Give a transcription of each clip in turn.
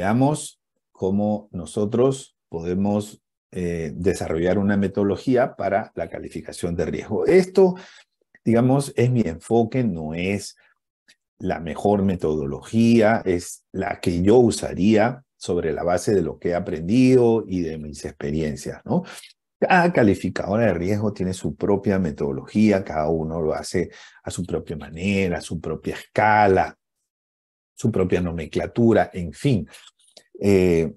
veamos cómo nosotros podemos eh, desarrollar una metodología para la calificación de riesgo. Esto, digamos, es mi enfoque, no es la mejor metodología, es la que yo usaría sobre la base de lo que he aprendido y de mis experiencias, ¿no? Cada calificadora de riesgo tiene su propia metodología, cada uno lo hace a su propia manera, a su propia escala, su propia nomenclatura, en fin. Eh,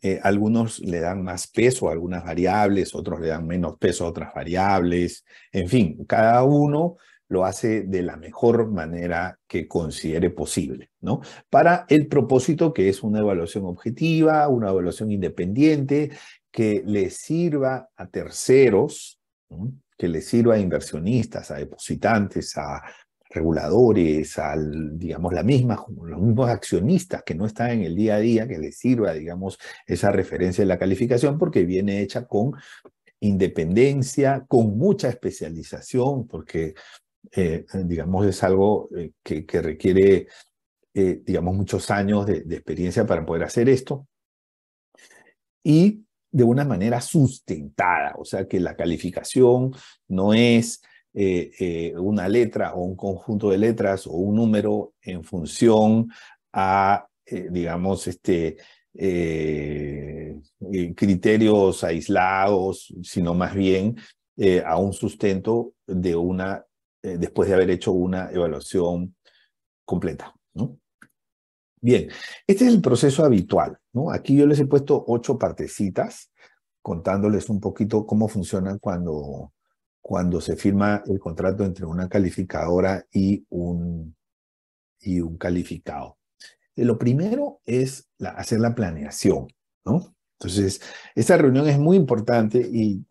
eh, algunos le dan más peso a algunas variables, otros le dan menos peso a otras variables, en fin, cada uno lo hace de la mejor manera que considere posible, ¿no? Para el propósito que es una evaluación objetiva, una evaluación independiente, que le sirva a terceros, que le sirva a inversionistas, a depositantes, a reguladores, al, digamos, la misma, los mismos accionistas que no están en el día a día, que les sirva, digamos, esa referencia de la calificación, porque viene hecha con independencia, con mucha especialización, porque, eh, digamos, es algo eh, que, requiere, eh, digamos, muchos años de experiencia para poder hacer esto. Y de una manera sustentada, o sea, que la calificación no es eh, eh, una letra o un conjunto de letras o un número en función a, eh, digamos, este, criterios aislados, sino más bien a un sustento de una, después de haber hecho una evaluación completa. Bien, este es el proceso habitual. Aquí yo les he puesto ocho partecitas contándoles un poquito cómo funcionan cuando cuando se firma el contrato entre una calificadora y un, y un calificado. Eh, lo primero es la, hacer la planeación, ¿no? Entonces, esa reunión es muy importante y,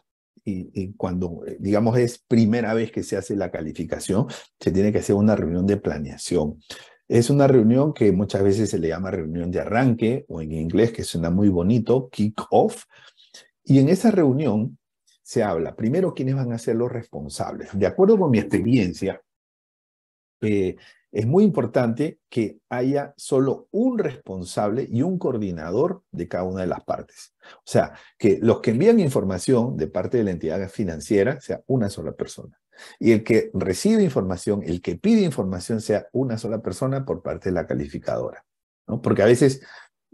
y, cuando, eh, digamos, es primera vez que se hace la calificación, se tiene que hacer una reunión de planeación. Es una reunión que muchas veces se le llama reunión de arranque o en inglés, que suena muy bonito, kick off. Y en esa reunión se habla. Primero, ¿quiénes van a ser los responsables? De acuerdo con mi experiencia, eh, es muy importante que haya solo un responsable y un coordinador de cada una de las partes. O sea, que los que envían información de parte de la entidad financiera sea una sola persona. Y el que recibe información, el que pide información sea una sola persona por parte de la calificadora. ¿no? Porque a veces,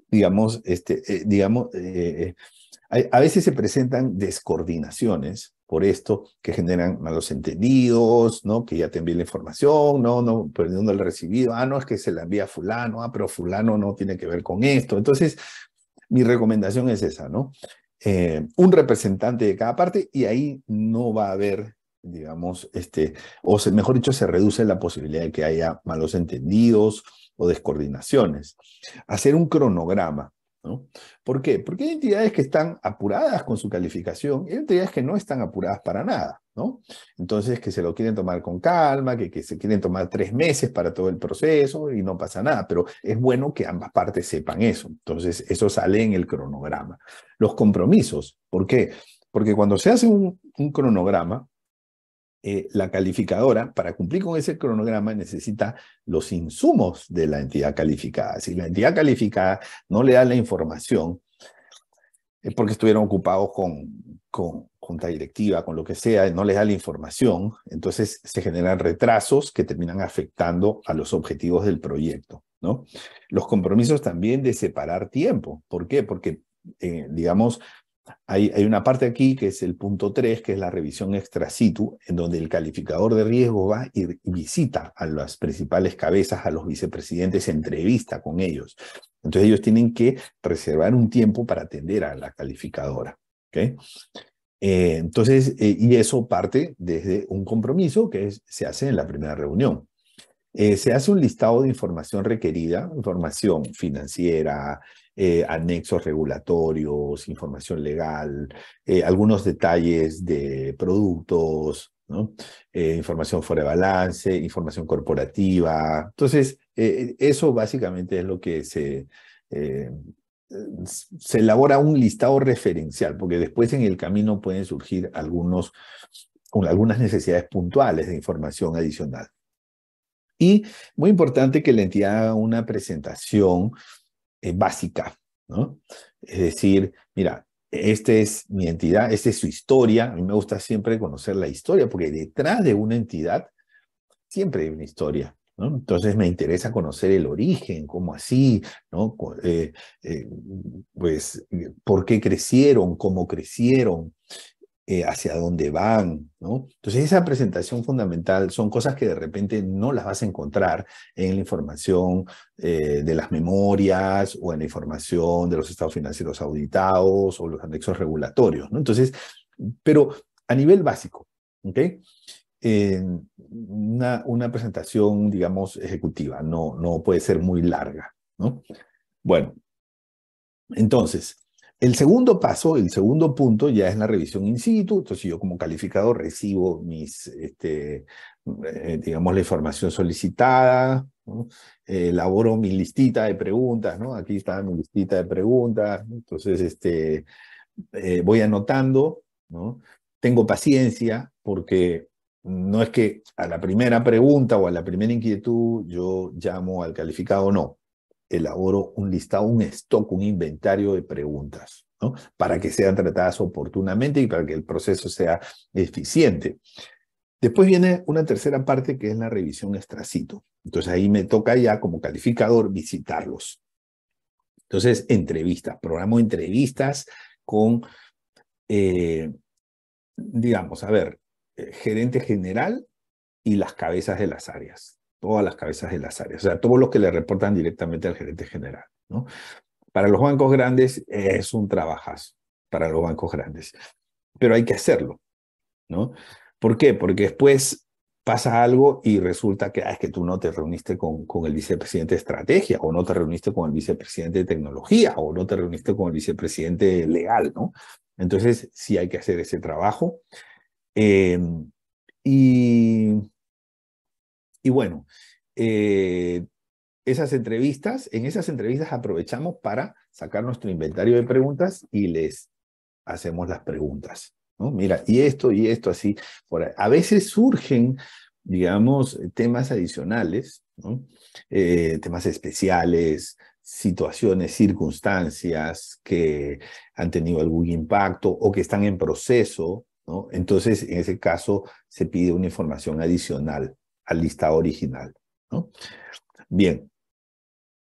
digamos, este, eh, digamos eh, a veces se presentan descoordinaciones por esto que generan malos entendidos, ¿no? Que ya te envíen la información, no, no, perdiendo el recibido, ah, no, es que se la envía fulano, ah, pero fulano no tiene que ver con esto. Entonces, mi recomendación es esa, ¿no? Eh, un representante de cada parte y ahí no va a haber digamos, este, o mejor dicho, se reduce la posibilidad de que haya malos entendidos o descoordinaciones. Hacer un cronograma. ¿Por qué? Porque hay entidades que están apuradas con su calificación y hay entidades que no están apuradas para nada, ¿no? Entonces, que se lo quieren tomar con calma, que, que se quieren tomar tres meses para todo el proceso y no pasa nada, pero es bueno que ambas partes sepan eso. Entonces, eso sale en el cronograma. Los compromisos, ¿por qué? Porque cuando se hace un cronograma, eh, la calificadora, para cumplir con ese cronograma, necesita los insumos de la entidad calificada. Si la entidad calificada no le da la información, es porque estuvieron ocupados con, con junta directiva, con lo que sea, no les da la información, entonces se generan retrasos que terminan afectando a los objetivos del proyecto. Los compromisos también de separar tiempo. ¿Por qué? Porque, eh, digamos, hay, una parte aquí que es el punto 3, que es la revisión extra situ, en donde el calificador de riesgo va y visita a las principales cabezas, a los vicepresidentes, entrevista con ellos. Entonces ellos tienen que reservar un tiempo para atender a la calificadora. Eh, entonces, eh, y eso parte desde un compromiso que se hace en la primera reunión. Eh, se hace un listado de información requerida, información financiera, eh, anexos regulatorios, información legal, eh, algunos detalles de productos, eh, información fuera de balance, información corporativa. Entonces, eso básicamente es lo que se, se elabora un listado referencial, porque después en el camino pueden surgir algunos, algunas necesidades puntuales de información adicional. Y muy importante que la entidad haga una presentación eh, básica, ¿no? Es decir, mira, esta es mi entidad, esta es su historia. A mí me gusta siempre conocer la historia, porque detrás de una entidad siempre hay una historia. ¿no? Entonces me interesa conocer el origen, cómo así, ¿no? Eh, eh, pues por qué crecieron, cómo crecieron, eh, hacia dónde van, ¿no? Entonces esa presentación fundamental son cosas que de repente no las vas a encontrar en la información eh, de las memorias o en la información de los estados financieros auditados o los anexos regulatorios, ¿no? Entonces, pero a nivel básico, ¿ok? una, una, presentación, digamos, ejecutiva, no, no puede ser muy larga, ¿no? Bueno, entonces, el segundo paso, el segundo punto ya es la revisión in situ, entonces yo como calificado recibo mis, este, eh, digamos, la información solicitada, eh, elaboro mi listita de preguntas, ¿no? Aquí está mi listita de preguntas, entonces este, eh, voy anotando, Tengo paciencia porque no es que a la primera pregunta o a la primera inquietud yo llamo al calificado, no elaboro un listado, un stock, un inventario de preguntas, ¿no? Para que sean tratadas oportunamente y para que el proceso sea eficiente. Después viene una tercera parte que es la revisión extracito. Entonces ahí me toca ya como calificador visitarlos. Entonces, entrevistas, programo entrevistas con, eh, digamos, a ver, eh, gerente general y las cabezas de las áreas todas las cabezas de las áreas, o sea, todos los que le reportan directamente al gerente general. ¿no? Para los bancos grandes es un trabajazo, para los bancos grandes, pero hay que hacerlo. ¿no? ¿Por qué? Porque después pasa algo y resulta que ah, es que tú no te reuniste con, con el vicepresidente de estrategia o no te reuniste con el vicepresidente de tecnología o no te reuniste con el vicepresidente legal, ¿no? Entonces sí hay que hacer ese trabajo. Eh, y y bueno, eh, esas entrevistas, en esas entrevistas aprovechamos para sacar nuestro inventario de preguntas y les hacemos las preguntas. ¿no? Mira, y esto, y esto, así. a veces surgen, digamos, temas adicionales, eh, temas especiales, situaciones, circunstancias que han tenido algún impacto o que están en proceso. ¿no? Entonces, en ese caso, se pide una información adicional al listado original. ¿no? Bien.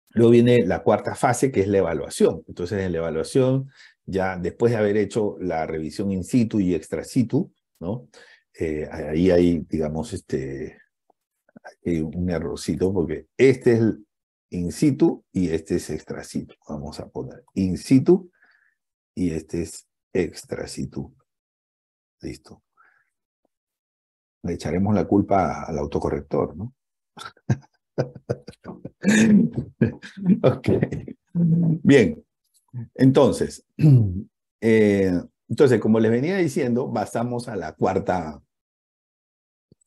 Luego viene la cuarta fase, que es la evaluación. Entonces, en la evaluación, ya después de haber hecho la revisión in situ y extra situ, ¿no? Eh, ahí hay, digamos, este, un errorcito, porque este es in situ y este es extra situ. Vamos a poner in situ y este es extra situ. Listo le echaremos la culpa al autocorrector, ¿no? ok. Bien. Entonces, eh, entonces, como les venía diciendo, pasamos a la cuarta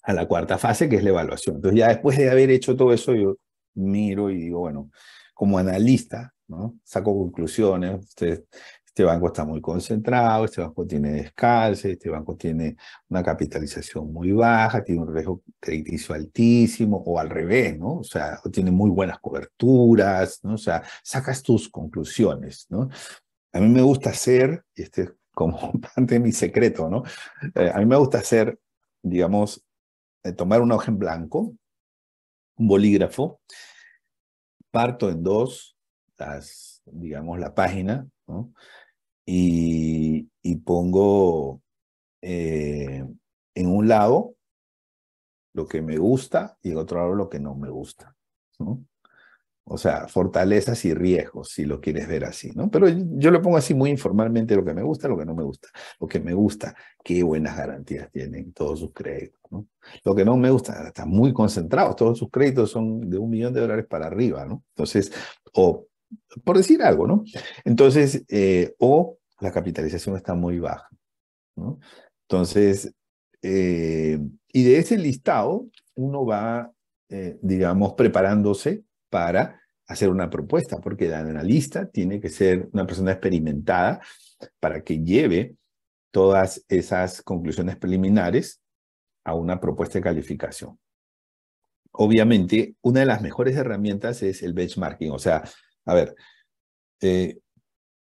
a la cuarta fase, que es la evaluación. Entonces, ya después de haber hecho todo eso, yo miro y digo, bueno, como analista, ¿no? Saco conclusiones, este banco está muy concentrado, este banco tiene descalce, este banco tiene una capitalización muy baja, tiene un riesgo crediticio altísimo, o al revés, ¿no? O sea, tiene muy buenas coberturas, ¿no? O sea, sacas tus conclusiones, ¿no? A mí me gusta hacer, y este es como parte de mi secreto, ¿no? Eh, a mí me gusta hacer, digamos, eh, tomar una hoja en blanco, un bolígrafo, parto en dos, las, digamos, la página, ¿no? y, pongo eh, en un lado lo que me gusta y en otro lado lo que no me gusta. ¿no? O sea, fortalezas y riesgos, si lo quieres ver así, ¿no? Pero yo lo pongo así muy informalmente, lo que me gusta, lo que no me gusta. Lo que me gusta, qué buenas garantías tienen todos sus créditos, ¿no? Lo que no me gusta, están muy concentrados, todos sus créditos son de un millón de dólares para arriba, ¿no? Entonces, o por decir algo, ¿no? Entonces, eh, o la capitalización está muy baja, ¿no? Entonces, eh, y de ese listado uno va, eh, digamos, preparándose para hacer una propuesta, porque el analista tiene que ser una persona experimentada para que lleve todas esas conclusiones preliminares a una propuesta de calificación. Obviamente, una de las mejores herramientas es el benchmarking, o sea, a ver, eh,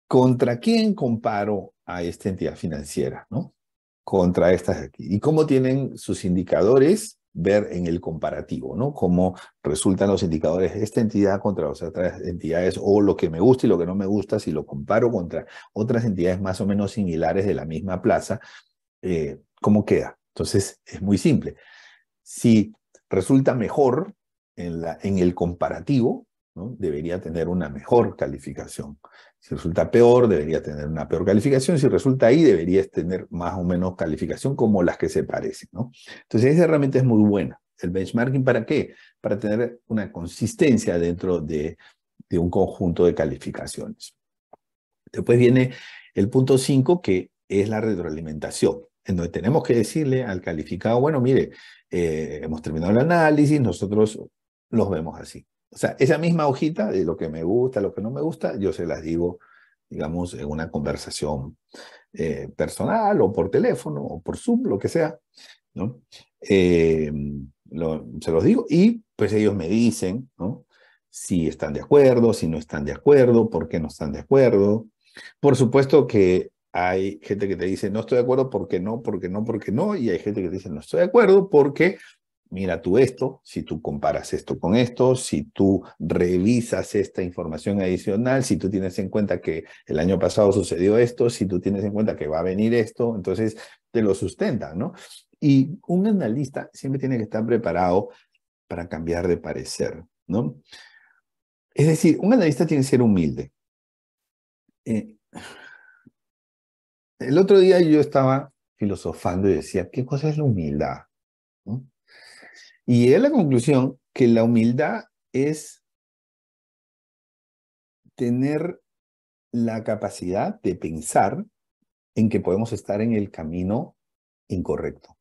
¿contra quién comparo a esta entidad financiera? ¿no? Contra estas aquí. ¿Y cómo tienen sus indicadores? Ver en el comparativo, ¿no? Cómo resultan los indicadores de esta entidad contra otras entidades o lo que me gusta y lo que no me gusta, si lo comparo contra otras entidades más o menos similares de la misma plaza, eh, ¿cómo queda? Entonces, es muy simple. Si resulta mejor en, la, en el comparativo, debería tener una mejor calificación. Si resulta peor, debería tener una peor calificación. Si resulta ahí, debería tener más o menos calificación como las que se parecen. ¿no? Entonces, esa herramienta es muy buena. ¿El benchmarking para qué? Para tener una consistencia dentro de, un conjunto de calificaciones. Después viene el punto 5, que es la retroalimentación, en donde tenemos que decirle al calificado, bueno, mire, eh, hemos terminado el análisis, nosotros los vemos así. O sea, esa misma hojita de lo que me gusta, lo que no me gusta, yo se las digo, digamos, en una conversación eh, personal o por teléfono o por Zoom, lo que sea, ¿no? Eh, se los digo y pues ellos me dicen, ¿no? Si están de acuerdo, si no están de acuerdo, por qué no están de acuerdo. Por supuesto que hay gente que te dice, no estoy de acuerdo porque no, porque no, porque no, y hay gente que te dice, no estoy de acuerdo porque mira tú esto, si tú comparas esto con esto, si tú revisas esta información adicional, si tú tienes en cuenta que el año pasado sucedió esto, si tú tienes en cuenta que va a venir esto, entonces te lo sustenta, ¿no? Y un analista siempre tiene que estar preparado para cambiar de parecer, ¿no? Es decir, un analista tiene que ser humilde. Eh, el otro día yo estaba filosofando y decía, ¿qué cosa es la humildad? Y llegué la conclusión que la humildad es tener la capacidad de pensar en que podemos estar en el camino incorrecto.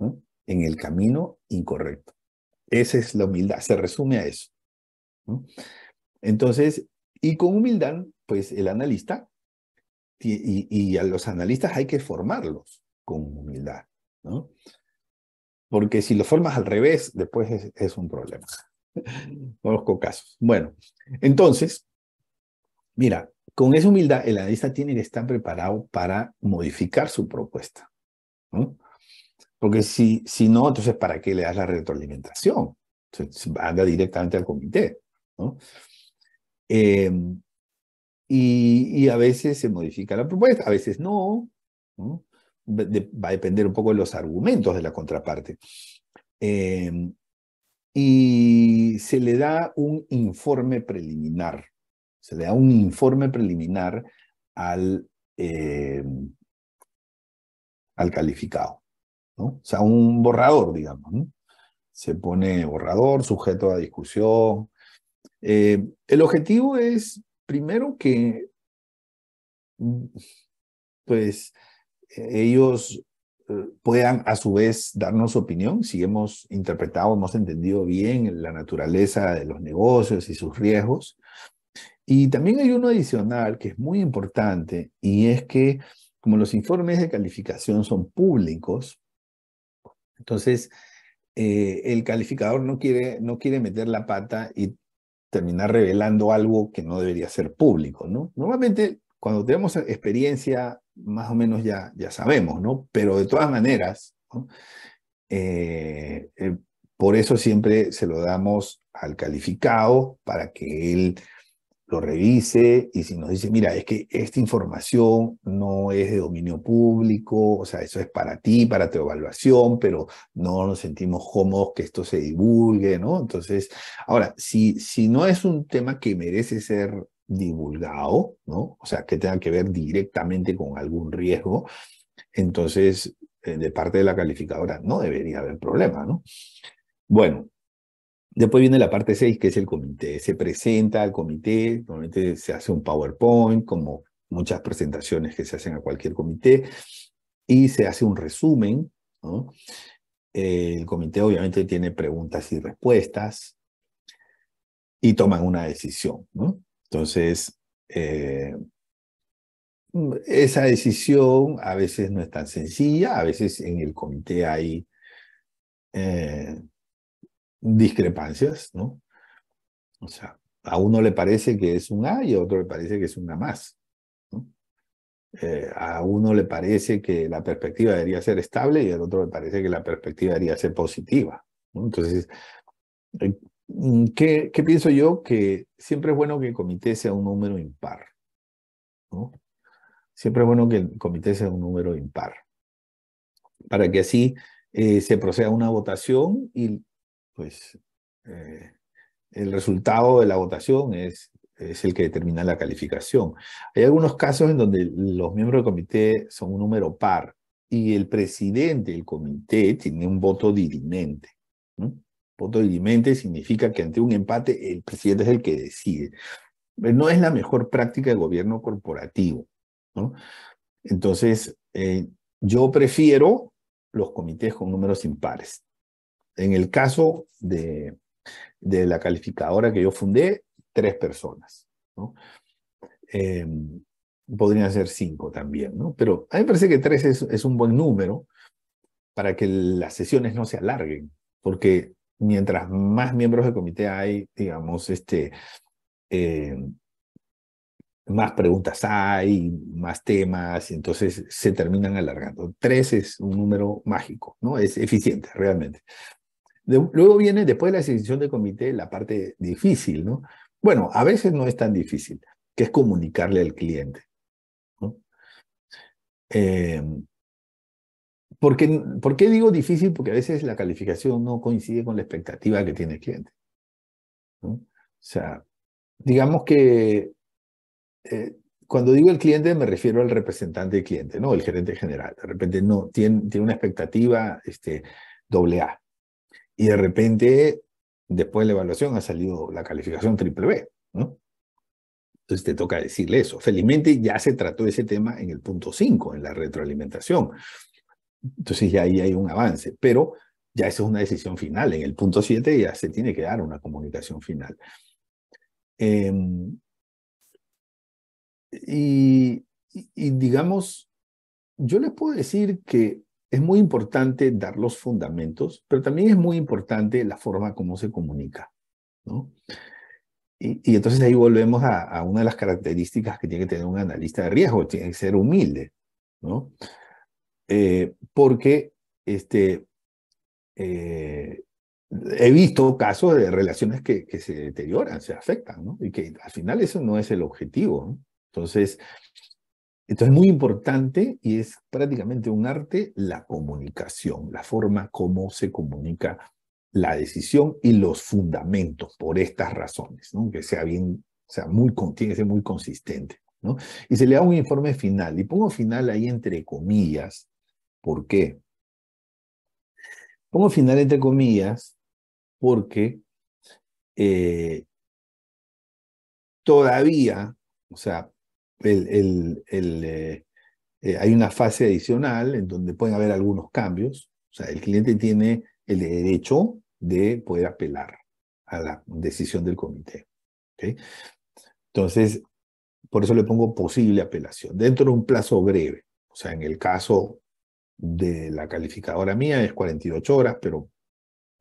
En el camino incorrecto. Esa es la humildad, se resume a eso. Entonces, y con humildad, pues el analista y, y, a los analistas hay que formarlos con humildad. ¿no? porque si lo formas al revés, después es, un problema. Conozco casos. Bueno, entonces, mira, con esa humildad el analista tiene que estar preparado para modificar su propuesta. Porque si, si no, entonces, ¿para qué le das la retroalimentación? Entonces, anda directamente al comité. ¿no? Em, y, y, a veces se modifica la propuesta, a veces no, ¿no? va a depender un poco de los argumentos de la contraparte. Em, y se le da un informe preliminar, se le da un informe preliminar al, em, al calificado, o sea, un borrador, digamos. Se pone borrador, sujeto a discusión. Em, el objetivo es, primero, que mm, pues ellos eh, puedan a su vez darnos opinión, si hemos interpretado, hemos entendido bien la naturaleza de los negocios y sus riesgos. Y también hay uno adicional que es muy importante y es que como los informes de calificación son públicos, entonces eh, el calificador no quiere, no quiere meter la pata y terminar revelando algo que no debería ser público, ¿no? Normalmente cuando tenemos experiencia, más o menos ya, ya sabemos, ¿no? Pero de todas maneras, eh, eh, por eso siempre se lo damos al calificado para que él lo revise y si nos dice, mira, es que esta información no es de dominio público, o sea, eso es para ti, para tu evaluación, pero no nos sentimos cómodos que esto se divulgue, ¿no? Entonces, ahora, si, si no es un tema que merece ser divulgado, ¿no? O sea, que tenga que ver directamente con algún riesgo, entonces eh, de parte de la calificadora no debería haber problema, ¿no? Bueno, después viene la parte 6, que es el comité. Se presenta al comité, normalmente se hace un PowerPoint, como muchas presentaciones que se hacen a cualquier comité, y se hace un resumen, ¿no? Eh, el comité obviamente tiene preguntas y respuestas y toman una decisión, ¿no? Entonces, eh, esa decisión a veces no es tan sencilla, a veces en el comité hay eh, discrepancias, ¿no? O sea, a uno le parece que es un A y a otro le parece que es una más. Eh, a uno le parece que la perspectiva debería ser estable y al otro le parece que la perspectiva debería ser positiva. ¿no? Entonces, Mm, ¿Qué, pienso yo? Que siempre es bueno que el comité sea un número impar. Siempre es bueno que el comité sea un número impar. Para que así eh, se proceda a una votación y pues eh, el resultado de la votación es, es el que determina la calificación. Hay algunos casos en donde los miembros del comité son un número par y el presidente del comité tiene un voto dirimente. Voto significa que ante un empate el presidente es el que decide. Eh, no es la mejor práctica de gobierno corporativo. Entonces, eh, yo prefiero los comités con números impares. En el caso de, de la calificadora que yo fundé, tres personas. Em, podrían ser cinco también, ¿no? Pero a mí me parece que tres es, es, un buen número para que las sesiones no se alarguen, porque mientras más miembros de comité hay, digamos, este, eh, más preguntas hay, más temas, y entonces se terminan alargando. Tres es un número mágico, ¿no? Es eficiente, realmente. luego viene, después de la decisión de comité, la parte difícil, ¿no? Bueno, a veces no es tan difícil, que es comunicarle al cliente. ¿no? Eh, ¿Por qué, digo difícil? Porque a veces la calificación no coincide con la expectativa que tiene el cliente. O sea, digamos que eh, cuando digo el cliente me refiero al representante del cliente, ¿no? El gerente general. De repente no, tiene, tiene una expectativa este, doble A. Y de repente, después de la evaluación, ha salido la calificación triple B, ¿no? Entonces te toca decirle eso. Felizmente ya se trató ese tema en el punto 5, en la retroalimentación. Entonces ya ahí hay un avance, pero ya eso es una decisión final. En el punto 7 ya se tiene que dar una comunicación final. Em, y, digamos, yo les puedo decir que es muy importante dar los fundamentos, pero también es muy importante la forma como se comunica, ¿no? Y, y entonces ahí volvemos a, a, una de las características que tiene que tener un analista de riesgo, tiene que ser humilde, ¿no? Eh, porque este, eh, he visto casos de relaciones que, se deterioran, se afectan, ¿no? Y que al final eso no es el objetivo. Entonces, esto es muy importante y es prácticamente un arte la comunicación, la forma como se comunica la decisión y los fundamentos por estas razones, ¿no? que sea bien, sea muy, tiene que ser muy consistente. ¿no? Y se le da un informe final, y pongo final ahí entre comillas, ¿Por qué? Pongo final entre comillas porque eh, todavía, o sea, eh, eh, hay una fase adicional en donde pueden haber algunos cambios. O sea, el cliente tiene el derecho de poder apelar a la decisión del comité. Entonces, por eso le pongo posible apelación, dentro de un plazo breve. O sea, en el caso de la calificadora mía es 48 horas, pero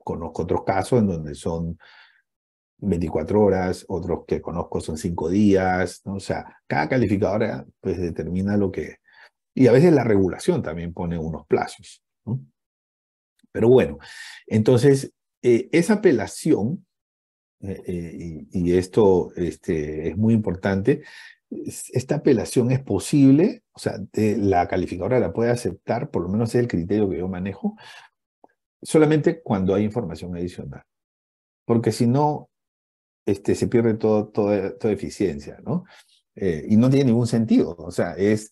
conozco otros casos en donde son 24 horas, otros que conozco son 5 días, o sea, cada calificadora pues determina lo que... Y a veces la regulación también pone unos plazos. Pero bueno, entonces eh, esa apelación, eh, eh, y, esto este, es muy importante, esta apelación es posible, o sea, de, eh, la calificadora la puede aceptar, por lo menos es el criterio que yo manejo, solamente cuando hay información adicional. Porque si no, este, se pierde todo, todo, toda eficiencia, ¿no? Eh, y no tiene ningún sentido, o sea, es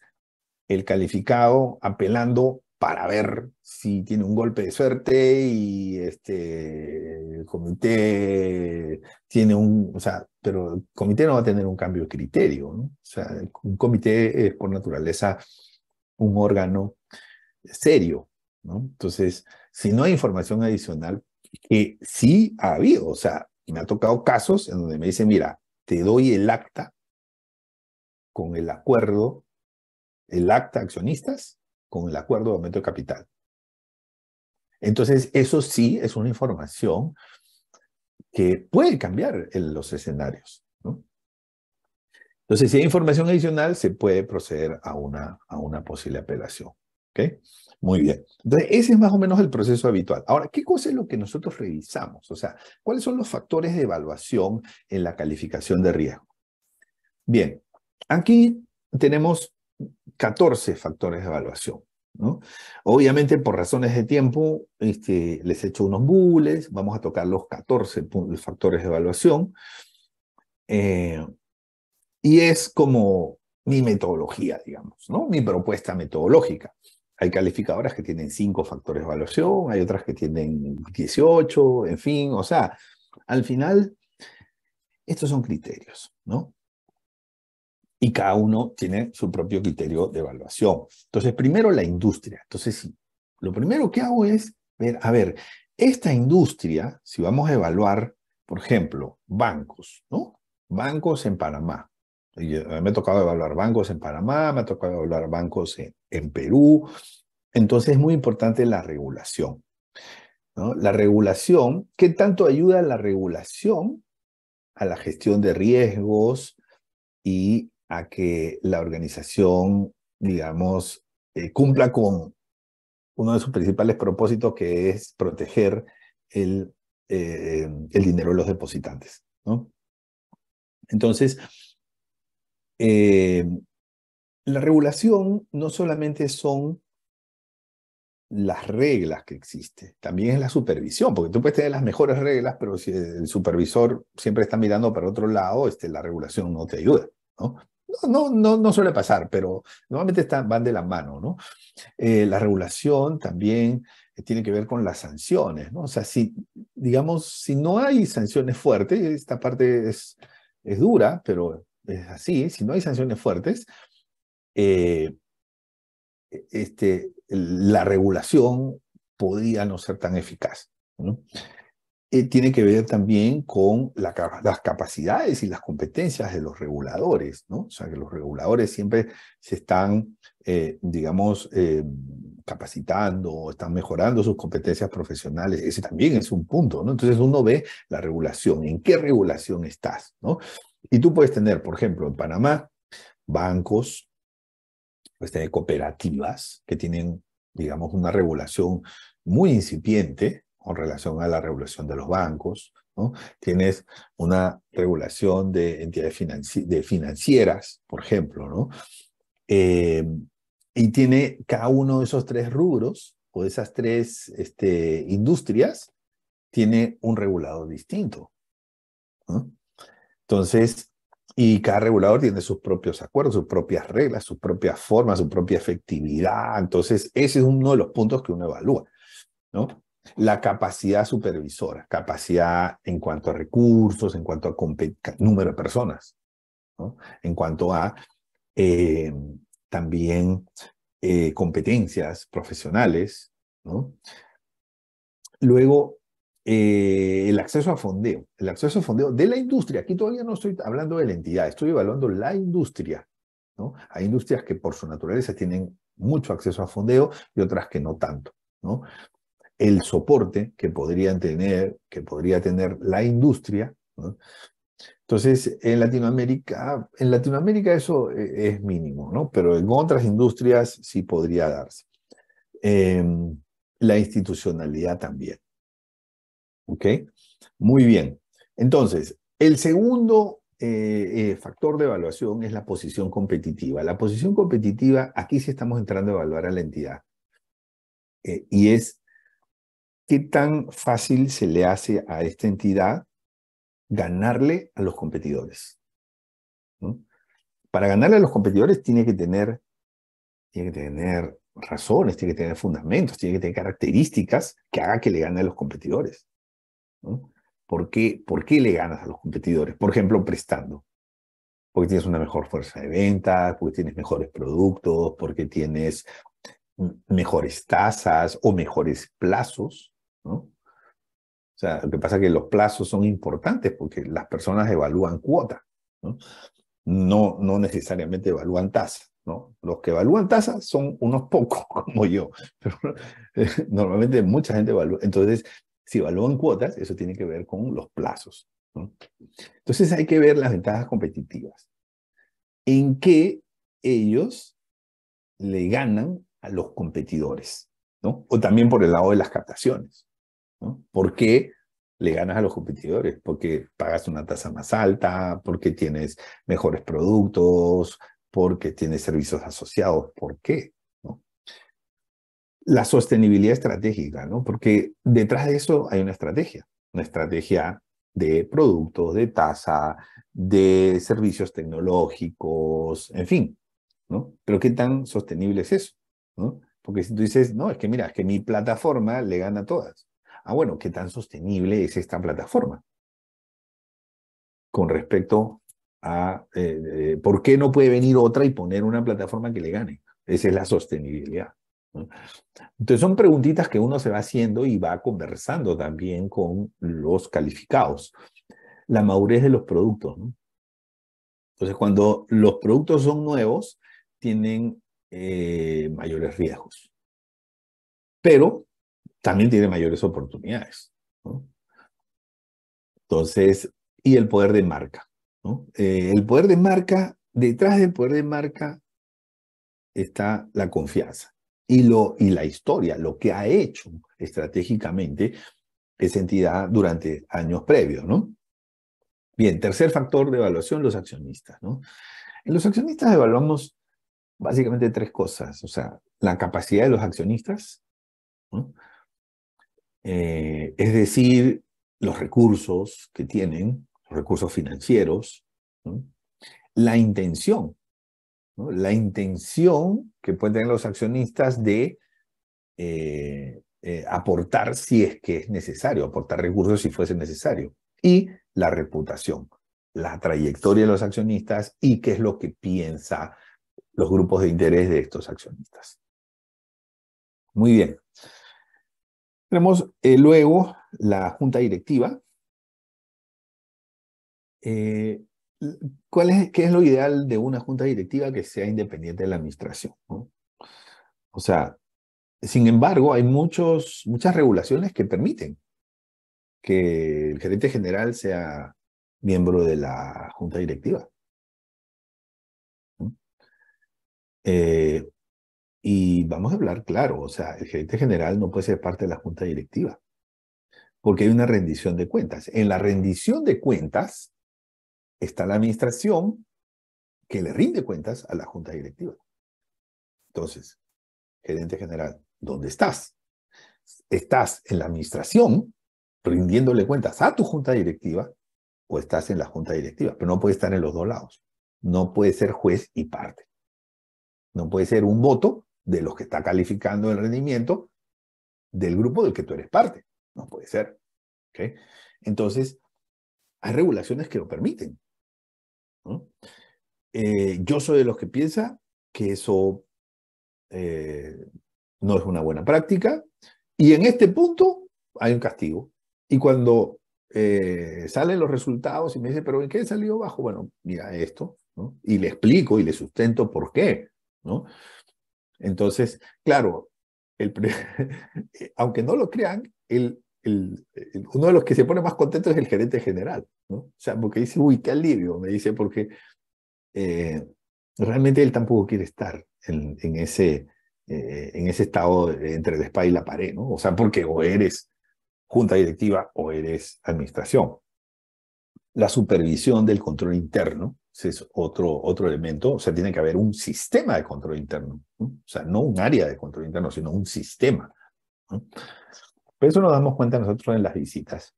el calificado apelando para ver si tiene un golpe de suerte y este, el comité tiene un, o sea, pero el comité no va a tener un cambio de criterio, ¿no? O sea, un comité es por naturaleza un órgano serio, ¿no? Entonces, si no hay información adicional, que sí ha habido, o sea, me ha tocado casos en donde me dicen, mira, te doy el acta con el acuerdo, el acta accionistas, con el acuerdo de aumento de capital. Entonces, eso sí es una información que puede cambiar en los escenarios. Entonces, si hay información adicional, se puede proceder a una, a una posible apelación. ¿okay? Muy bien. Entonces, ese es más o menos el proceso habitual. Ahora, ¿qué cosa es lo que nosotros revisamos? O sea, ¿cuáles son los factores de evaluación en la calificación de riesgo? Bien, aquí tenemos 14 factores de evaluación. ¿no? Obviamente, por razones de tiempo, este, les he hecho unos bules vamos a tocar los 14 factores de evaluación. Eh, y es como mi metodología, digamos, ¿no? mi propuesta metodológica. Hay calificadoras que tienen 5 factores de evaluación, hay otras que tienen 18, en fin, o sea, al final, estos son criterios, ¿no? y cada uno tiene su propio criterio de evaluación. Entonces, primero la industria. Entonces, lo primero que hago es ver, a ver, esta industria, si vamos a evaluar, por ejemplo, bancos, ¿no? Bancos en Panamá. Eh, me ha tocado evaluar bancos en Panamá, me ha tocado evaluar bancos en, Perú. Entonces, es muy importante la regulación. La regulación, ¿qué tanto ayuda la regulación a la gestión de riesgos y a que la organización, digamos, eh, cumpla con uno de sus principales propósitos, que es proteger el, eh, el dinero de los depositantes. ¿no? Entonces, eh, la regulación no solamente son las reglas que existen, también es la supervisión, porque tú puedes tener las mejores reglas, pero si el supervisor siempre está mirando para otro lado, este, la regulación no te ayuda. ¿no? No, no, no suele pasar, pero normalmente están, van de la mano, ¿no? Eh, la regulación también eh, tiene que ver con las sanciones, ¿no? O sea, si, digamos, si no hay sanciones fuertes, esta parte es, es dura, pero es así, si no hay sanciones fuertes, eh, e-, este, la regulación podría no ser tan eficaz. ¿no? Eh, tiene que ver también con las capacidades y las competencias de los reguladores, ¿no? O sea, que los reguladores siempre se están, eh, digamos, eh, capacitando, están mejorando sus competencias profesionales. Ese también es un punto, ¿no? Entonces uno ve la regulación, en qué regulación estás, ¿no? Y tú puedes tener, por ejemplo, en Panamá, bancos, puedes tener cooperativas que tienen, digamos, una regulación muy incipiente, en relación a la regulación de los bancos, ¿no? Tienes una regulación de entidades financieras, por ejemplo, ¿no? Eh, y tiene cada uno de esos tres rubros o de esas tres este, industrias, tiene un regulador distinto. Entonces, y cada regulador tiene sus propios acuerdos, sus propias reglas, sus propias formas, su propia efectividad. Entonces, ese es uno de los puntos que uno evalúa. ¿no? La capacidad supervisora, capacidad en cuanto a recursos, en cuanto a número de personas, en cuanto a eh, también eh, competencias profesionales. ¿no? Luego, eh, el acceso a fondeo, el acceso a fondeo de la industria. Aquí todavía no estoy hablando de la entidad, estoy evaluando la industria. ¿no? Hay industrias que por su naturaleza tienen mucho acceso a fondeo y otras que no tanto. ¿no? el soporte que podrían tener, que podría tener la industria. Entonces, en Latinoamérica, en Latinoamérica eso eh, es mínimo, ¿no? Pero en otras industrias sí podría darse. Em, la institucionalidad también. ¿Ok? Muy bien. Entonces, el segundo eh, eh, factor de evaluación es la posición competitiva. La posición competitiva, aquí sí estamos entrando a evaluar a la entidad. y es ¿Qué tan fácil se le hace a esta entidad ganarle a los competidores? Para ganarle a los competidores tiene que tener, que tener razones, tiene que tener fundamentos, tiene que tener características que haga que le gane a los competidores. ¿Por, qué, ¿Por qué le ganas a los competidores? Por ejemplo, prestando. Porque tienes una mejor fuerza de ventas, porque tienes mejores productos, porque tienes mejores tasas o mejores plazos. O sea, lo que pasa es que los plazos son importantes porque las personas evalúan cuota, ¿no? No, necesariamente evalúan tasa, ¿no? Los que evalúan tasa son unos pocos, como yo, pero eh, normalmente mucha gente evalúa. Entonces, si evalúan cuotas, eso tiene que ver con los plazos. Entonces, hay que ver las ventajas competitivas. ¿En qué ellos le ganan a los competidores? ¿no? O también por el lado de las captaciones. ¿Por qué le ganas a los competidores? Porque pagas una tasa más alta, porque tienes mejores productos, porque tienes servicios asociados. ¿Por qué? La sostenibilidad estratégica, ¿no? Porque detrás de eso hay una estrategia, una estrategia de productos, de tasa, de servicios tecnológicos, en fin, ¿no? Pero qué tan sostenible es eso, Porque si tú dices, no, es que mira, es que mi plataforma le gana a todas. Ah, bueno, ¿qué tan sostenible es esta plataforma? Con respecto a eh, eh, por qué no puede venir otra y poner una plataforma que le gane. Esa es la sostenibilidad. Entonces son preguntitas que uno se va haciendo y va conversando también con los calificados. La madurez de los productos. Entonces cuando los productos son nuevos, tienen eh, mayores riesgos. Pero también tiene mayores oportunidades. Entonces, y el poder de marca. ¿no? Eh, el poder de marca, detrás del poder de marca está la confianza y, lo, y la historia, lo que ha hecho estratégicamente esa entidad durante años previos. ¿no? Bien, tercer factor de evaluación, los accionistas. ¿no? En los accionistas evaluamos básicamente tres cosas, o sea, la capacidad de los accionistas, ¿no? Eh, es decir, los recursos que tienen, los recursos financieros, la intención, la intención que pueden tener los accionistas de eh, eh, aportar si es que es necesario, aportar recursos si fuese necesario, y la reputación, la trayectoria de los accionistas y qué es lo que piensa los grupos de interés de estos accionistas. Muy bien. Tenemos eh, luego la junta directiva. Eh, es, ¿Qué es lo ideal de una junta directiva que sea independiente de la administración? O sea, sin embargo, hay muchos, muchas regulaciones que permiten que el gerente general sea miembro de la junta directiva. Eh, y vamos a hablar claro, o sea, el gerente general no puede ser parte de la junta directiva, porque hay una rendición de cuentas. En la rendición de cuentas está la administración que le rinde cuentas a la junta directiva. Entonces, gerente general, ¿dónde estás? ¿Estás en la administración rindiéndole cuentas a tu junta directiva o estás en la junta directiva? Pero no puede estar en los dos lados. No puede ser juez y parte. No puede ser un voto de los que está calificando el rendimiento del grupo del que tú eres parte. No puede ser. Entonces, hay regulaciones que lo permiten. Eh, yo soy de los que piensa que eso eh, no es una buena práctica y en este punto hay un castigo. Y cuando eh, salen los resultados y me dice, pero ¿en qué salió bajo? Bueno, mira esto, y le explico y le sustento por qué. ¿no? Entonces, claro, aunque no lo crean, uno de los que se pone más contento es el gerente general, ¿no? O sea, porque dice, uy, qué alivio, me dice, porque eh, realmente él tampoco quiere estar en, ese, eh, en ese estado entre el espada y la pared, ¿no? O sea, porque o eres junta directiva o eres administración. La supervisión del control interno ese es otro, otro elemento. O sea, tiene que haber un sistema de control interno. O sea, no un área de control interno, sino un sistema. Pero eso nos damos cuenta nosotros en las visitas.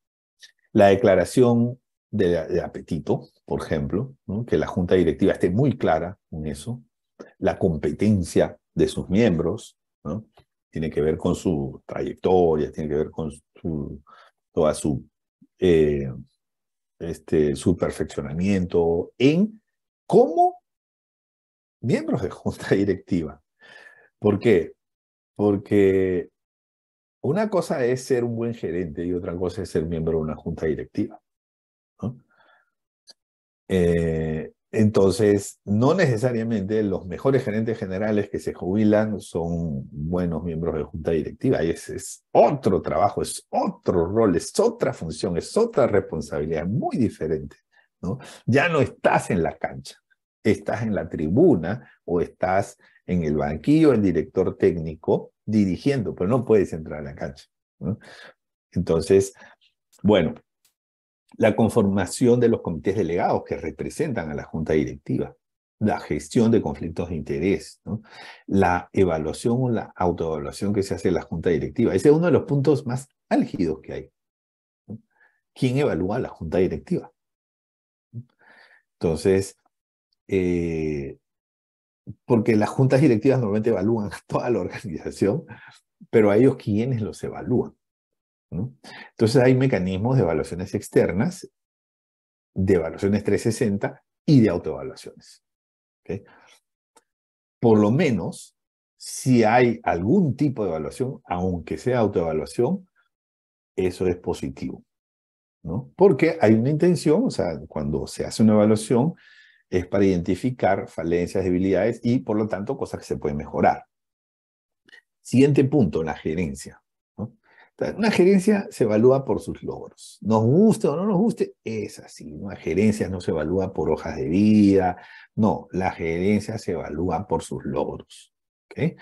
La declaración de, apetito, por ejemplo, que la junta directiva esté muy clara en eso. La competencia de sus miembros, ¿no? tiene que ver con su trayectoria, tiene que ver con toda su eh, este, su perfeccionamiento en cómo miembros de junta directiva. ¿Por qué? Porque una cosa es ser un buen gerente y otra cosa es ser miembro de una junta directiva. ¿no? Eh, entonces, no necesariamente los mejores gerentes generales que se jubilan son buenos miembros de junta directiva. ese es otro trabajo, es otro rol, es otra función, es otra responsabilidad muy diferente. ¿no? Ya no estás en la cancha, estás en la tribuna o estás en el banquillo, el director técnico dirigiendo, pero no puedes entrar a la cancha. Entonces, bueno, la conformación de los comités delegados que representan a la junta directiva, la gestión de conflictos de interés, la evaluación o la autoevaluación que se hace en la junta directiva. Ese es uno de los puntos más álgidos que hay. ¿Quién evalúa a la junta directiva? Entonces, eh, porque las juntas directivas normalmente evalúan a toda la organización, pero a ellos ¿quiénes los evalúan. Entonces hay mecanismos de evaluaciones externas, de evaluaciones 360 y de autoevaluaciones. Por lo menos, si hay algún tipo de evaluación, aunque sea autoevaluación, eso es positivo. Porque hay una intención, o sea, cuando se hace una evaluación es para identificar falencias, debilidades y, por lo tanto, cosas que se pueden mejorar. Siguiente punto, la gerencia. Una gerencia se evalúa por sus logros. Nos guste o no nos guste, es así. Una gerencia no se evalúa por hojas de vida. No, la gerencia se evalúa por sus logros. ¿okay?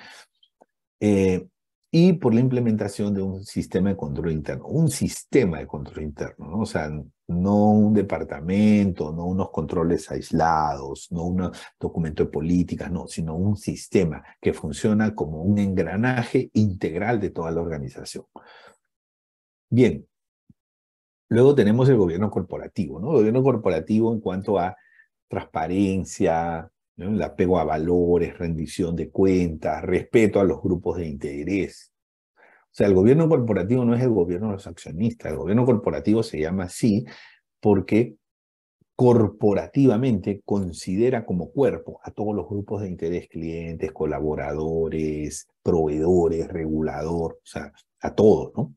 Eh, y por la implementación de un sistema de control interno. Un sistema de control interno. ¿no? O sea, no un departamento, no unos controles aislados, no un documento de políticas, no, sino un sistema que funciona como un engranaje integral de toda la organización. Bien, luego tenemos el gobierno corporativo, ¿no? El gobierno corporativo en cuanto a transparencia, el apego a valores, rendición de cuentas, respeto a los grupos de interés, o sea, el gobierno corporativo no es el gobierno de los accionistas, el gobierno corporativo se llama así porque corporativamente considera como cuerpo a todos los grupos de interés, clientes, colaboradores, proveedores, regulador, o sea, a todos, ¿no?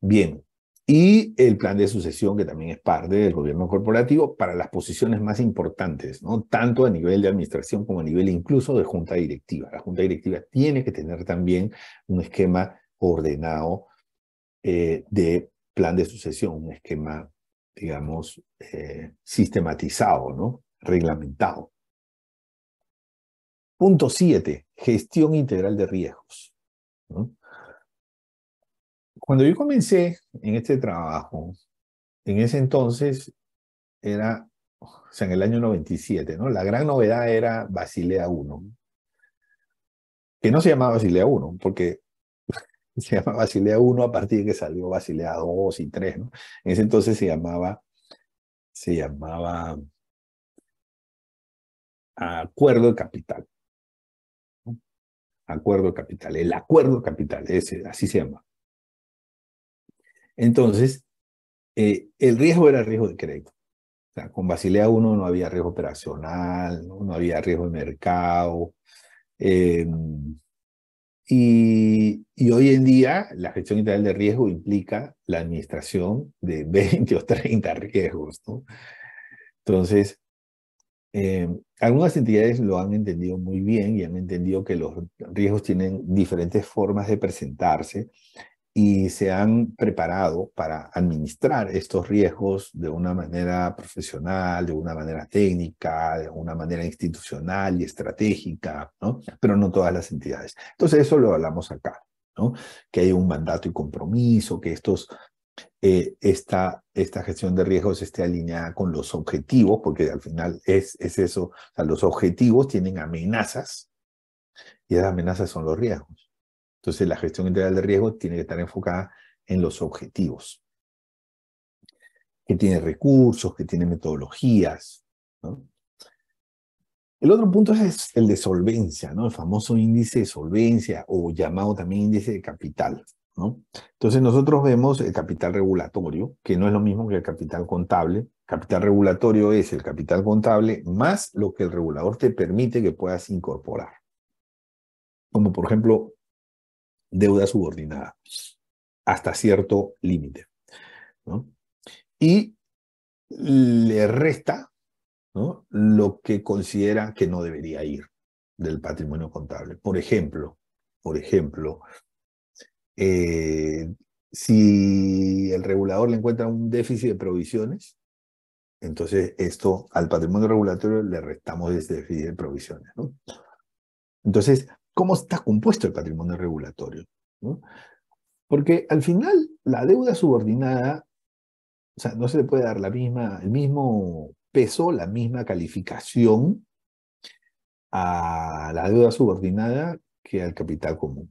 Bien, y el plan de sucesión, que también es parte del gobierno corporativo, para las posiciones más importantes, ¿no? Tanto a nivel de administración como a nivel incluso de junta directiva. La junta directiva tiene que tener también un esquema ordenado eh, de plan de sucesión, un esquema, digamos, eh, sistematizado, ¿no? Reglamentado. Punto 7. Gestión integral de riesgos. Cuando yo comencé en este trabajo, en ese entonces era, o sea, en el año 97, ¿no? La gran novedad era Basilea I, que no se llamaba Basilea I porque se llamaba Basilea I a partir de que salió Basilea II y III, ¿no? En ese entonces se llamaba, se llamaba Acuerdo de Capital. Acuerdo de Capital, el Acuerdo de Capital, ese, así se llama. Entonces, eh, el riesgo era el riesgo de crédito. O sea, con Basilea I no había riesgo operacional, no, había riesgo de mercado. Eh, y, hoy en día la gestión integral de riesgo implica la administración de 20 o 30 riesgos. ¿no? Entonces, eh, algunas entidades lo han entendido muy bien y han entendido que los riesgos tienen diferentes formas de presentarse y se han preparado para administrar estos riesgos de una manera profesional, de una manera técnica, de una manera institucional y estratégica, ¿no? pero no todas las entidades. Entonces eso lo hablamos acá, ¿no? que hay un mandato y compromiso, que estos, eh, esta, esta gestión de riesgos esté alineada con los objetivos, porque al final es, es eso, o sea, los objetivos tienen amenazas y esas amenazas son los riesgos. Entonces, la gestión integral de riesgo tiene que estar enfocada en los objetivos, que tiene recursos, que tiene metodologías. El otro punto es el de solvencia, ¿no? el famoso índice de solvencia o llamado también índice de capital. Entonces nosotros vemos el capital regulatorio, que no es lo mismo que el capital contable. Capital regulatorio es el capital contable más lo que el regulador te permite que puedas incorporar. Como por ejemplo deuda subordinada hasta cierto límite. Y le resta lo que considera que no debería ir del patrimonio contable. Por ejemplo, por ejemplo eh, si el regulador le encuentra un déficit de provisiones, entonces esto al patrimonio regulatorio le restamos ese déficit de provisiones. Entonces, cómo está compuesto el patrimonio regulatorio. Porque al final la deuda subordinada, o sea, no se le puede dar la misma, el mismo peso, la misma calificación a la deuda subordinada que al capital común.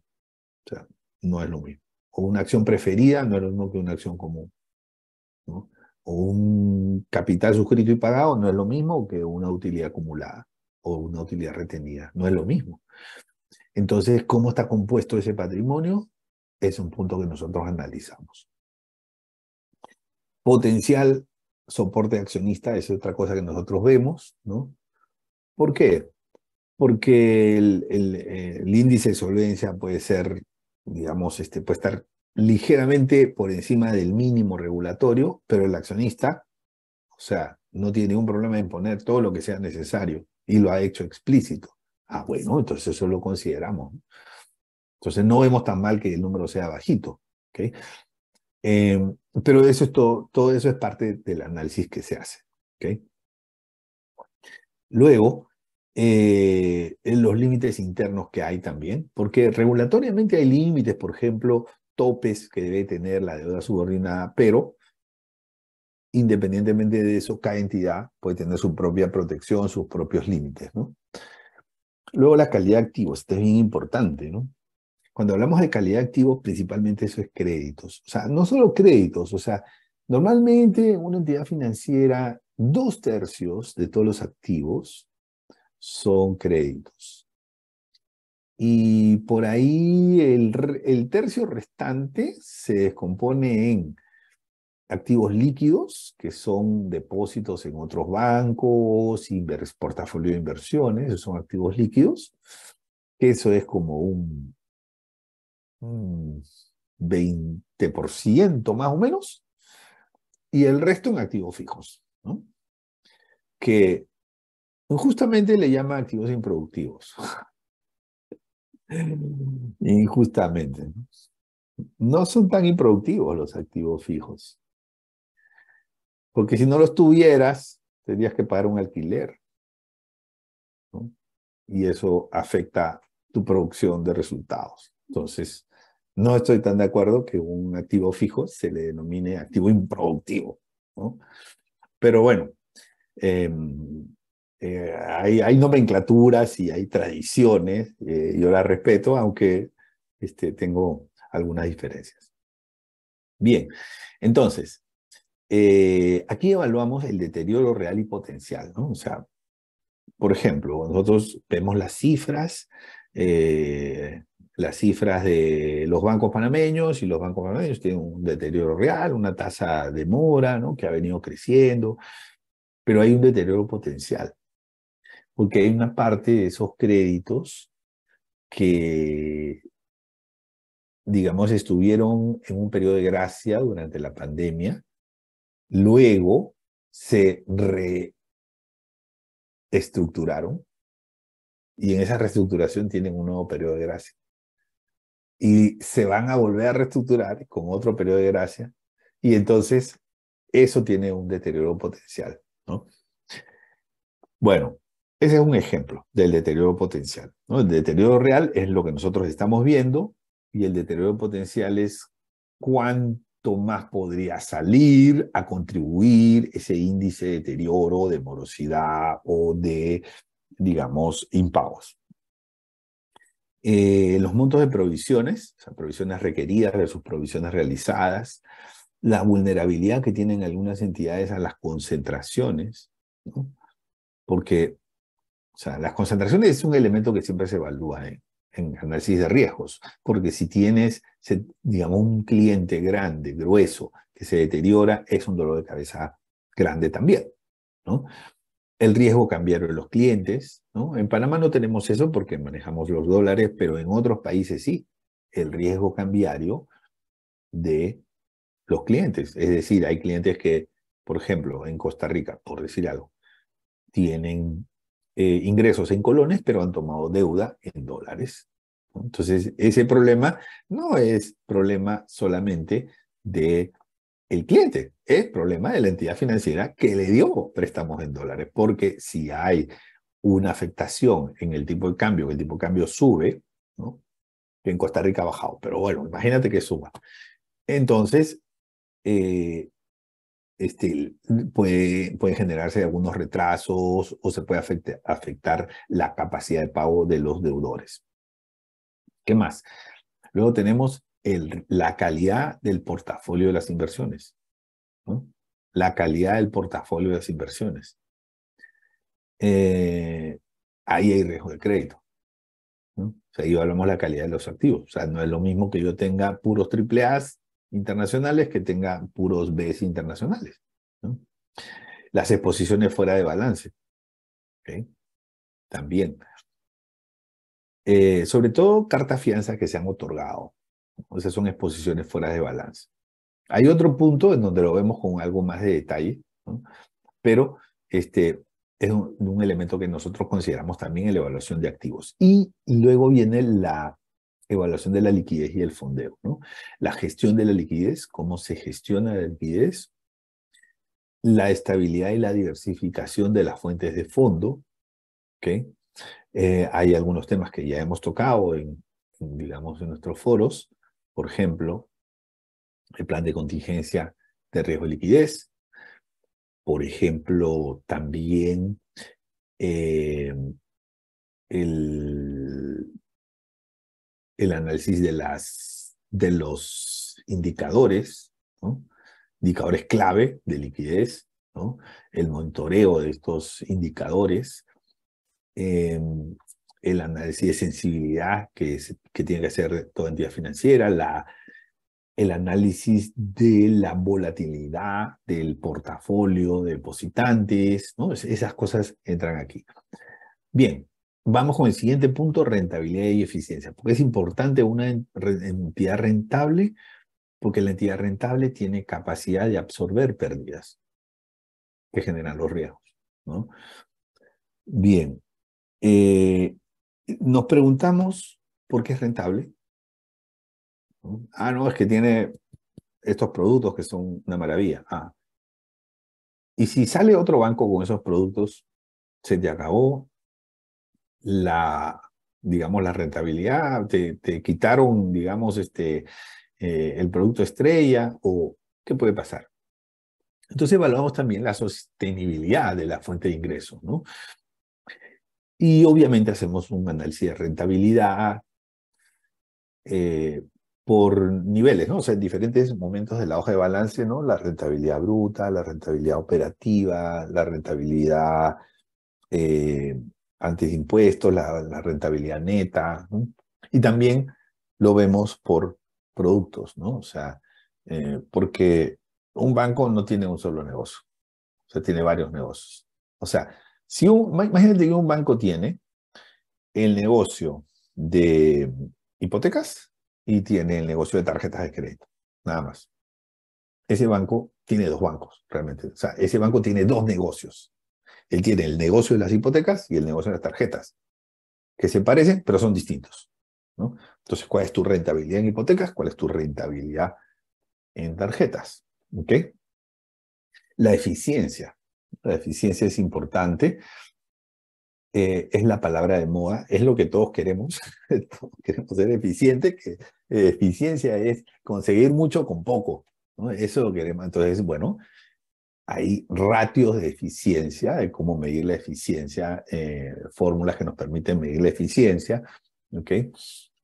O sea, no es lo mismo. O una acción preferida no es lo mismo que una acción común. O un capital suscrito y pagado no es lo mismo que una utilidad acumulada o una utilidad retenida. No es lo mismo. Entonces, ¿cómo está compuesto ese patrimonio? Es un punto que nosotros analizamos. Potencial soporte accionista es otra cosa que nosotros vemos, ¿no? ¿Por qué? Porque el, índice de solvencia puede ser, digamos, este, puede estar ligeramente por encima del mínimo regulatorio, pero el accionista, o sea, no tiene ningún problema en poner todo lo que sea necesario y lo ha hecho explícito. Ah, bueno, entonces eso lo consideramos. Entonces no vemos tan mal que el número sea bajito. Em, pero eso todo, eso es parte del análisis que se hace. ¿okay? Luego, eh, los límites internos que hay también, porque regulatoriamente hay límites, por ejemplo, topes que debe tener la deuda subordinada, pero independientemente de eso, cada entidad puede tener su propia protección, sus propios límites, ¿no? Luego la calidad de activos, esto es bien importante, ¿no? Cuando hablamos de calidad de activos, principalmente eso es créditos. O sea, no solo créditos, o sea, normalmente una entidad financiera, dos tercios de todos los activos son créditos. Y por ahí el, el tercio restante se descompone en activos líquidos, que son depósitos en otros bancos, portafolio de inversiones, esos son activos líquidos, que eso es como un, 20% más o menos, y el resto en activos fijos, que justamente le llaman activos improductivos. Injustamente. no son tan improductivos los activos fijos. Porque si no los tuvieras, tendrías que pagar un alquiler. Y eso afecta tu producción de resultados. Entonces, no estoy tan de acuerdo que un activo fijo se le denomine activo improductivo. Pero bueno, em, eh, hay, nomenclaturas y hay tradiciones, eh, yo las respeto, aunque este, tengo algunas diferencias. Bien, entonces, eh, aquí evaluamos el deterioro real y potencial, ¿no? O sea, por ejemplo, nosotros vemos las cifras, eh, las cifras de los bancos panameños y los bancos panameños tienen un deterioro real, una tasa de mora, ¿no? Que ha venido creciendo, pero hay un deterioro potencial, porque hay una parte de esos créditos que digamos, estuvieron en un periodo de gracia durante la pandemia Luego se reestructuraron y en esa reestructuración tienen un nuevo periodo de gracia. Y se van a volver a reestructurar con otro periodo de gracia y entonces eso tiene un deterioro potencial. ¿no? Bueno, ese es un ejemplo del deterioro potencial. El deterioro real es lo que nosotros estamos viendo y el deterioro potencial es cuánto más podría salir a contribuir ese índice de deterioro, de morosidad o de, digamos, impagos. Eh, los montos de provisiones, o sea, provisiones requeridas versus provisiones realizadas, la vulnerabilidad que tienen algunas entidades a las concentraciones, porque o sea, las concentraciones es un elemento que siempre se evalúa en, ¿eh? en análisis de riesgos, porque si tienes, digamos, un cliente grande, grueso, que se deteriora, es un dolor de cabeza grande también, ¿no? El riesgo cambiario de los clientes, ¿no? En Panamá no tenemos eso porque manejamos los dólares, pero en otros países sí. El riesgo cambiario de los clientes. Es decir, hay clientes que, por ejemplo, en Costa Rica, por decir algo, tienen eh, ingresos en colones, pero han tomado deuda en dólares. Entonces, ese problema no es problema solamente de el cliente, es problema de la entidad financiera que le dio préstamos en dólares, porque si hay una afectación en el tipo de cambio, que el tipo de cambio sube, en Costa Rica ha bajado, pero bueno, imagínate que suba. Entonces, eh, este, puede, generarse algunos retrasos o se puede afectar la capacidad de pago de los deudores. ¿Qué más? Luego tenemos la calidad del portafolio de las inversiones. La calidad del portafolio de las inversiones. Eh, ahí hay riesgo de crédito. sea, ahí hablamos de la calidad de los activos. O sea, no es lo mismo que yo tenga puros triple A's internacionales que tengan puros Bs internacionales. Las exposiciones fuera de balance. También. Eh, sobre todo cartas fianzas que se han otorgado. O Esas son exposiciones fuera de balance. Hay otro punto en donde lo vemos con algo más de detalle, pero este, es un, elemento que nosotros consideramos también en la evaluación de activos. y luego viene la evaluación de la liquidez y el fondeo. ¿no? La gestión de la liquidez, cómo se gestiona la liquidez, la estabilidad y la diversificación de las fuentes de fondo. ¿okay? Eh, hay algunos temas que ya hemos tocado en, digamos, en nuestros foros, por ejemplo, el plan de contingencia de riesgo de liquidez, por ejemplo, también eh, el el análisis de, las, de los indicadores, ¿no? indicadores clave de liquidez, el monitoreo de estos indicadores, eh, el análisis de sensibilidad que, tiene que hacer toda entidad financiera, la, el análisis de la volatilidad del portafolio de depositantes, ¿no? esas cosas entran aquí. Bien, Vamos con el siguiente punto, rentabilidad y eficiencia. Porque es importante una entidad rentable, porque la entidad rentable tiene capacidad de absorber pérdidas que generan los riesgos. Bien, eh, nos preguntamos por qué es rentable. Ah, no, es que tiene estos productos que son una maravilla. Ah. Y si sale otro banco con esos productos, se te acabó la, digamos, la rentabilidad, te, quitaron, digamos, este, eh, el producto estrella o qué puede pasar. Entonces evaluamos también la sostenibilidad de la fuente de ingreso, ¿no? Y obviamente hacemos un análisis de rentabilidad eh, por niveles, ¿no? O sea, en diferentes momentos de la hoja de balance, ¿no? La rentabilidad bruta, la rentabilidad operativa, la rentabilidad eh, antes de impuestos, la, rentabilidad neta. Y también lo vemos por productos, ¿no? O sea, eh, porque un banco no tiene un solo negocio, o sea, tiene varios negocios. O sea, si un, imagínate que un banco tiene el negocio de hipotecas y tiene el negocio de tarjetas de crédito, nada más. Ese banco tiene dos bancos, realmente. O sea, ese banco tiene dos negocios. Él tiene el negocio de las hipotecas y el negocio de las tarjetas, que se parecen, pero son distintos. Entonces, ¿cuál es tu rentabilidad en hipotecas? ¿Cuál es tu rentabilidad en tarjetas? La eficiencia. La eficiencia es importante. Eh, es la palabra de moda, es lo que todos queremos. todos queremos ser eficientes, que eh, eficiencia es conseguir mucho con poco. Eso lo queremos. Entonces, bueno, hay ratios de eficiencia, de cómo medir la eficiencia, eh, fórmulas que nos permiten medir la eficiencia,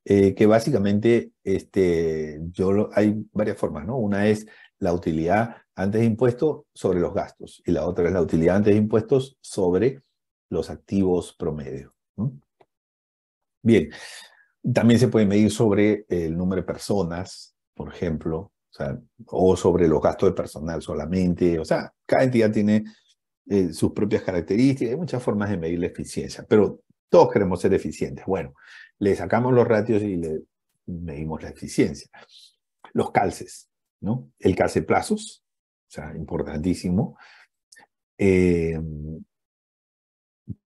eh, que básicamente este, yo hay varias formas, ¿no? Una es la utilidad antes de impuestos sobre los gastos y la otra es la utilidad antes de impuestos sobre los activos promedio. Bien, también se puede medir sobre el número de personas, por ejemplo, o, sea, o sobre los gastos de personal solamente. O sea, cada entidad tiene eh, sus propias características. Hay muchas formas de medir la eficiencia, pero todos queremos ser eficientes. Bueno, le sacamos los ratios y le medimos la eficiencia. Los calces, ¿no? El calce plazos, o sea, importantísimo. Eh,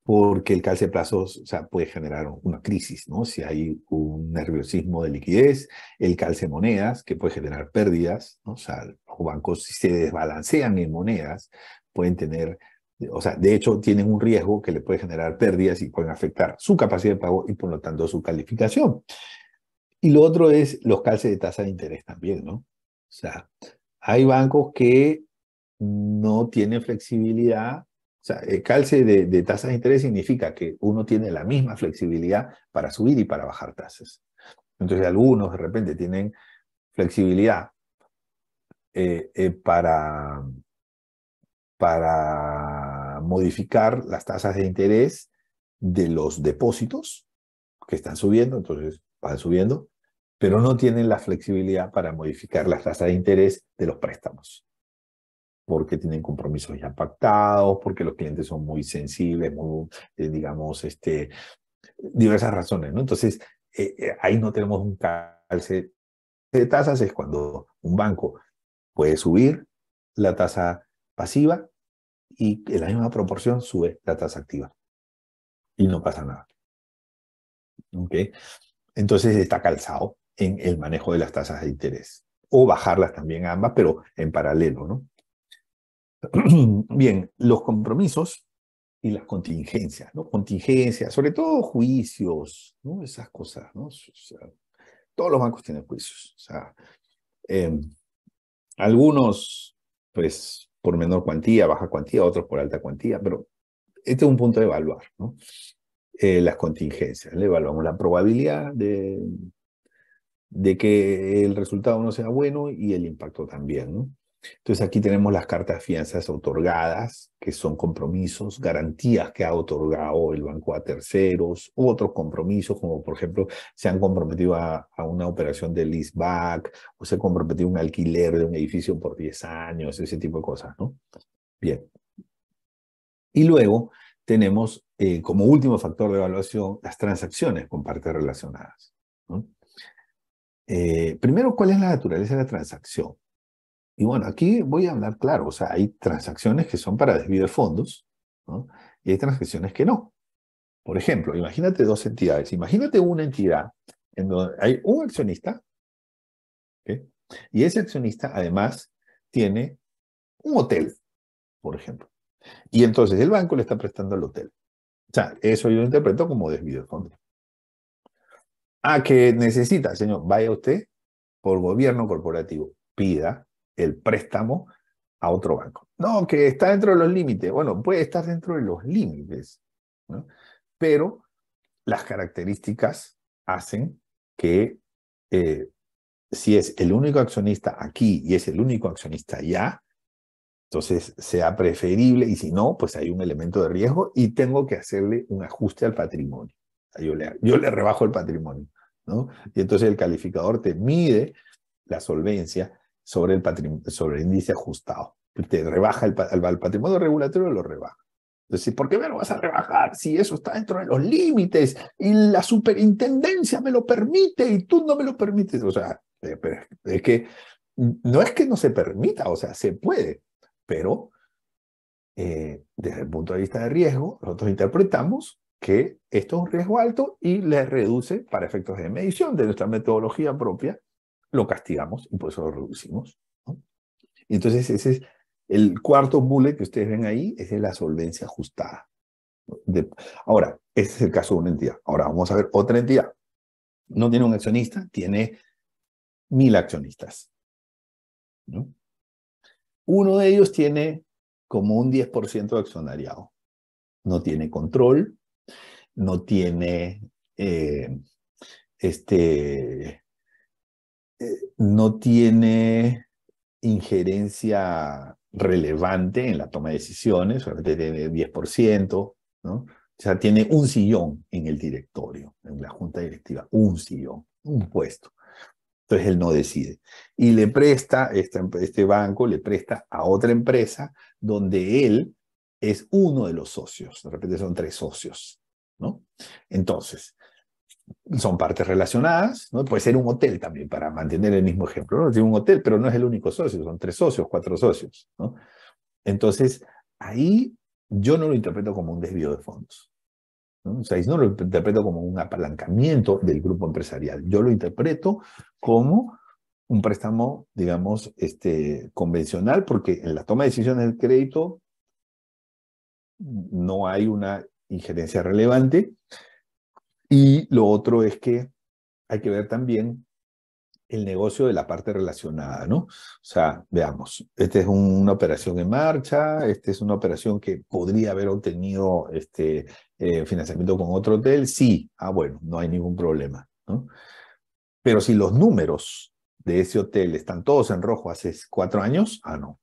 porque el calce o sea, puede generar una crisis, ¿no? Si hay un nerviosismo de liquidez, el calce monedas, que puede generar pérdidas, ¿no? O sea, los bancos si se desbalancean en monedas, pueden tener, o sea, de hecho tienen un riesgo que le puede generar pérdidas y pueden afectar su capacidad de pago y por lo tanto su calificación. Y lo otro es los calces de tasa de interés también, ¿no? O sea, hay bancos que no tienen flexibilidad o sea, el calce de, tasas de interés significa que uno tiene la misma flexibilidad para subir y para bajar tasas. Entonces algunos de repente tienen flexibilidad eh, eh, para, para modificar las tasas de interés de los depósitos que están subiendo, entonces van subiendo, pero no tienen la flexibilidad para modificar las tasas de interés de los préstamos porque tienen compromisos ya pactados, porque los clientes son muy sensibles, muy, eh, digamos, este, diversas razones, ¿no? Entonces, eh, eh, ahí no tenemos un calce de tasas, es cuando un banco puede subir la tasa pasiva y en la misma proporción sube la tasa activa. Y no pasa nada. ¿Ok? Entonces está calzado en el manejo de las tasas de interés. O bajarlas también ambas, pero en paralelo, ¿no? Bien, los compromisos y las contingencias, ¿no? Contingencias, sobre todo juicios, ¿no? Esas cosas, ¿no? sea, todos los bancos tienen juicios. O sea, em, algunos, pues, por menor cuantía, baja cuantía, otros por alta cuantía, pero este es un punto de evaluar, ¿no? Eh, las contingencias, le evaluamos la probabilidad de, de que el resultado no sea bueno y el impacto también, ¿no? Entonces aquí tenemos las cartas de fianzas otorgadas, que son compromisos, garantías que ha otorgado el banco a terceros, u otros compromisos, como por ejemplo se han comprometido a, una operación de leaseback, o se ha comprometido un alquiler de un edificio por 10 años, ese tipo de cosas, ¿no? Bien. Y luego tenemos eh, como último factor de evaluación las transacciones con partes relacionadas. Eh, primero, ¿cuál es la naturaleza de la transacción? Y bueno, aquí voy a hablar claro, o sea, hay transacciones que son para desvío de fondos y hay transacciones que no. Por ejemplo, imagínate dos entidades. Imagínate una entidad en donde hay un accionista y ese accionista además tiene un hotel, por ejemplo. Y entonces el banco le está prestando el hotel. O sea, eso yo lo interpreto como desvío de fondos. Ah, que necesita, señor, vaya usted por gobierno corporativo, pida el préstamo a otro banco. No, que está dentro de los límites. Bueno, puede estar dentro de los límites, ¿no? pero las características hacen que eh, si es el único accionista aquí y es el único accionista allá, entonces sea preferible y si no, pues hay un elemento de riesgo y tengo que hacerle un ajuste al patrimonio. yo, le, yo le rebajo el patrimonio, ¿no? Y entonces el calificador te mide la solvencia sobre el, patrimonio, sobre índice ajustado. Te rebaja el, patrimonio regulatorio, lo rebaja. Entonces, ¿por qué me lo vas a rebajar si eso está dentro de los límites y la superintendencia me lo permite y tú no me lo permites? O sea, eh, es que no es que no se permita, o sea, se puede, pero eh, desde el punto de vista de riesgo, nosotros interpretamos que esto es un riesgo alto y le reduce para efectos de medición de nuestra metodología propia lo castigamos y por eso lo reducimos. Entonces, ese es el cuarto bullet que ustedes ven ahí, es la solvencia ajustada. ahora, este es el caso de una entidad. Ahora vamos a ver otra entidad. No tiene un accionista, tiene mil accionistas. Uno de ellos tiene como un 10% de accionariado. No tiene control, no tiene eh, este, no tiene injerencia relevante en la toma de decisiones, solamente tiene 10%, ¿no? O sea, tiene un sillón en el directorio, en la junta directiva, un sillón, un puesto. Entonces él no decide. Y le presta, este, este banco le presta a otra empresa donde él es uno de los socios, de repente son tres socios, ¿no? Entonces, son partes relacionadas, ¿no? Puede ser un hotel también, para mantener el mismo ejemplo, ¿no? Tiene un hotel, pero no es el único socio, son tres socios, cuatro socios, ¿no? Entonces, ahí yo no lo interpreto como un desvío de fondos. ¿no? O sea, no lo interpreto como un apalancamiento del grupo empresarial. Yo lo interpreto como un préstamo, digamos, este, convencional, porque en la toma de decisiones del crédito no hay una injerencia relevante y lo otro es que hay que ver también el negocio de la parte relacionada, ¿no? O sea, veamos, esta es una operación en marcha, esta es una operación que podría haber obtenido este, eh, financiamiento con otro hotel, sí, ah, bueno, no hay ningún problema, ¿no? Pero si los números de ese hotel están todos en rojo hace cuatro años, ah, no,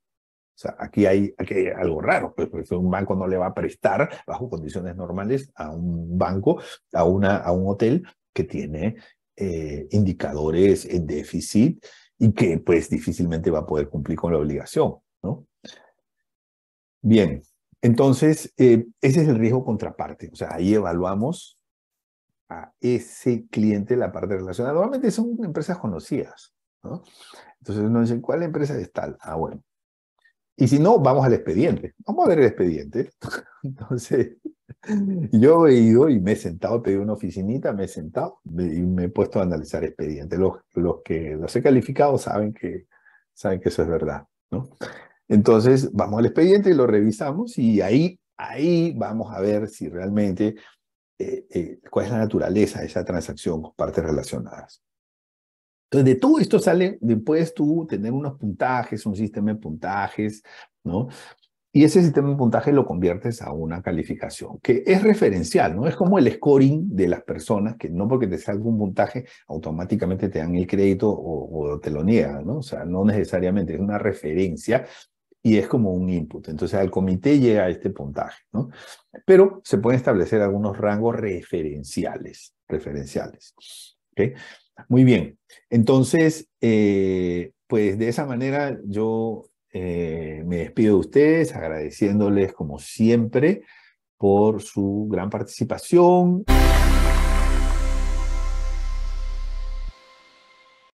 o sea, aquí hay, algo raro, pues, porque un banco no le va a prestar bajo condiciones normales a un banco, a, una, a un hotel que tiene eh, indicadores en déficit y que pues difícilmente va a poder cumplir con la obligación, ¿no? Bien, entonces eh, ese es el riesgo contraparte, o sea, ahí evaluamos a ese cliente la parte relacionada. Normalmente son empresas conocidas, ¿no? Entonces nos dicen, ¿cuál empresa es tal? Ah, bueno, y si no, vamos al expediente. Vamos a ver el expediente. Entonces, yo he ido y me he sentado, he pedido una oficinita, me he sentado y me he puesto a analizar expedientes. Los, los que los he calificado saben que, saben que eso es verdad. ¿no? Entonces, vamos al expediente y lo revisamos y ahí, ahí vamos a ver si realmente eh, eh, cuál es la naturaleza de esa transacción con partes relacionadas. Entonces, de todo esto sale, después tú tener unos puntajes, un sistema de puntajes, ¿no? Y ese sistema de puntaje lo conviertes a una calificación, que es referencial, ¿no? Es como el scoring de las personas, que no porque te salga un puntaje, automáticamente te dan el crédito o, te lo niegan, ¿no? O sea, no necesariamente, es una referencia y es como un input. Entonces al comité llega este puntaje, ¿no? Pero se pueden establecer algunos rangos referenciales, referenciales. ¿okay? Muy bien. Entonces, eh, pues de esa manera yo eh, me despido de ustedes agradeciéndoles como siempre por su gran participación.